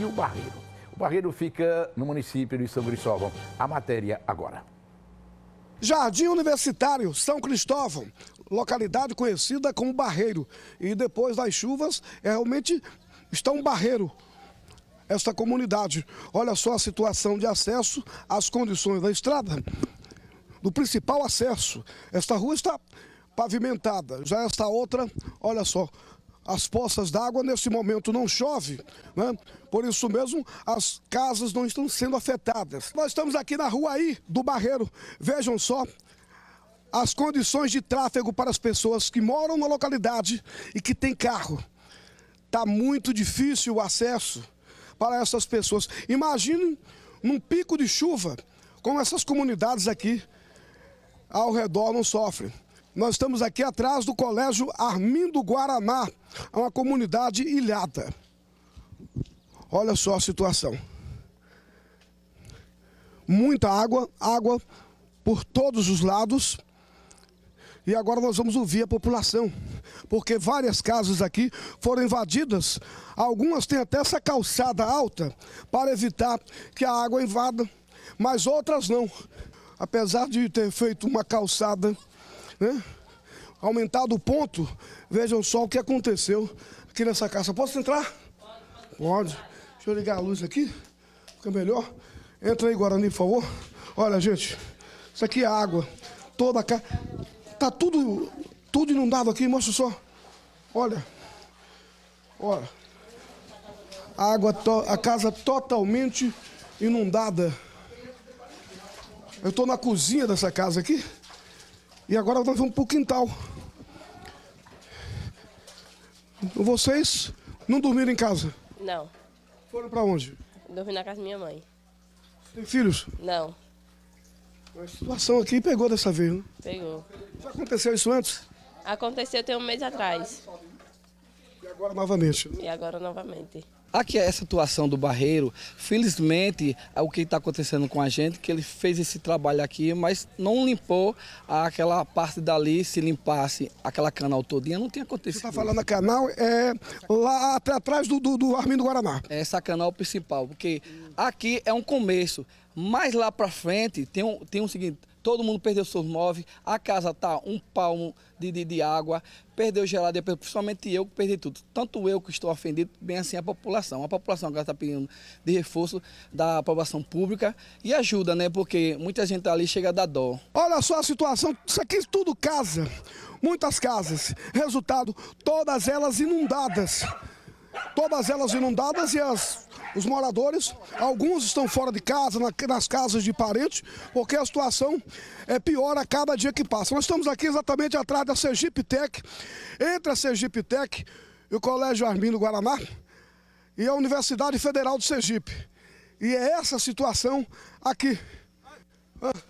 e o Barreiro. O Barreiro fica no município de São Cristóvão. A matéria agora. Jardim Universitário, São Cristóvão, localidade conhecida como Barreiro. E depois das chuvas, é realmente está um barreiro esta comunidade. Olha só a situação de acesso às condições da estrada, do principal acesso. Esta rua está pavimentada, já esta outra, olha só, as poças d'água nesse momento não chove, né? por isso mesmo as casas não estão sendo afetadas. Nós estamos aqui na rua aí do Barreiro, vejam só as condições de tráfego para as pessoas que moram na localidade e que têm carro. Está muito difícil o acesso para essas pessoas. Imaginem num pico de chuva, como essas comunidades aqui ao redor não sofrem. Nós estamos aqui atrás do Colégio Armindo Guaraná, uma comunidade ilhada. Olha só a situação. Muita água, água por todos os lados. E agora nós vamos ouvir a população, porque várias casas aqui foram invadidas. Algumas têm até essa calçada alta para evitar que a água invada, mas outras não. Apesar de ter feito uma calçada né? Aumentado o ponto, vejam só o que aconteceu aqui nessa casa. Posso entrar? Pode. Deixa eu ligar a luz aqui, fica melhor. Entra aí, Guarani, por favor. Olha, gente, isso aqui é água. Toda a casa. Tá tudo, tudo inundado aqui, mostra só. Olha. Olha. A água, to... a casa totalmente inundada. Eu estou na cozinha dessa casa aqui. E agora nós vamos para o quintal. Vocês não dormiram em casa? Não. Foram para onde? Dormi na casa da minha mãe. Tem filhos? Não. A situação aqui pegou dessa vez, né? Pegou. Já aconteceu isso antes? Aconteceu tem um mês atrás. E agora novamente? Né? E agora novamente. Aqui é essa atuação do Barreiro, felizmente é o que está acontecendo com a gente, que ele fez esse trabalho aqui, mas não limpou aquela parte dali, se limpasse aquela canal todinha, não tinha acontecido. Você está falando a canal, é lá atrás do, do, do Armindo Guaraná. É essa canal principal, porque aqui é um começo, mas lá para frente tem um, tem um seguinte, todo mundo perdeu seus móveis, a casa tá um palmo de, de, de água, perdeu geladeira, principalmente eu que perdi tudo. Tanto eu que estou ofendido, bem assim a população. A população agora está pedindo de reforço da aprovação pública e ajuda, né? Porque muita gente ali chega a dar dó. Olha só a situação, isso aqui é tudo casa, muitas casas. Resultado, todas elas inundadas. Todas elas inundadas e as os moradores, alguns estão fora de casa, nas casas de parentes, porque a situação é pior a cada dia que passa. Nós estamos aqui exatamente atrás da Sergipe Tech, entre a Sergipe Tech e o Colégio Armindo Guaraná e a Universidade Federal do Sergipe. E é essa situação aqui.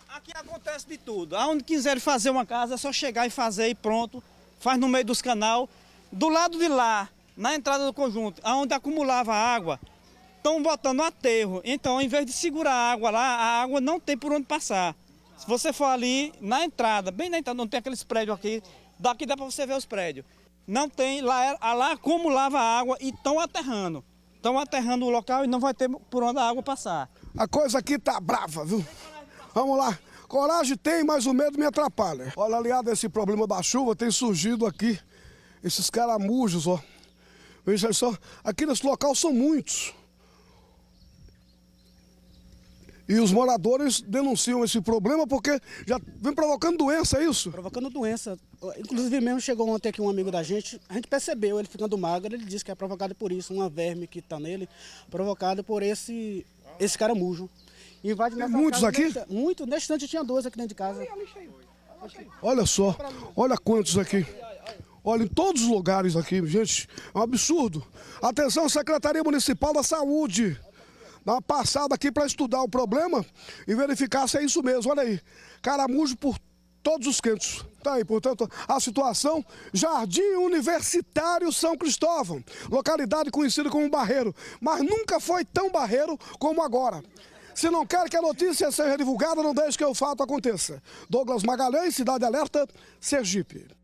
Aqui acontece de tudo. Aonde quiser fazer uma casa, é só chegar e fazer e pronto. Faz no meio dos canal. Do lado de lá, na entrada do conjunto, aonde acumulava água, estão botando um aterro. Então, ao invés de segurar a água lá, a água não tem por onde passar. Se você for ali na entrada, bem na entrada, não tem aqueles prédios aqui, daqui dá para você ver os prédios. Não tem, lá, é, lá acumulava água e estão aterrando. Estão aterrando o local e não vai ter por onde a água passar. A coisa aqui tá brava, viu? Vamos lá. Coragem tem, mas o medo me atrapalha. Olha, aliado a esse problema da chuva, tem surgido aqui esses caramujos, ó. Veja só, aqui nesse local são muitos. E os moradores denunciam esse problema porque já vem provocando doença, é isso? Provocando doença. Inclusive mesmo chegou ontem aqui um amigo da gente, a gente percebeu ele ficando magro, ele disse que é provocado por isso, uma verme que está nele, provocada por esse, esse caramujo. Invade Tem muitos casa, aqui? Nesta, muito, neste instante tinha dois aqui dentro de casa. Olha só, olha quantos aqui. Olha, em todos os lugares aqui, gente, é um absurdo. Atenção, Secretaria Municipal da Saúde dar uma passada aqui para estudar o problema e verificar se é isso mesmo. Olha aí, caramujo por todos os cantos. Tá aí, portanto, a situação, Jardim Universitário São Cristóvão, localidade conhecida como Barreiro, mas nunca foi tão barreiro como agora. Se não quer que a notícia seja divulgada, não deixe que o fato aconteça. Douglas Magalhães, Cidade Alerta, Sergipe.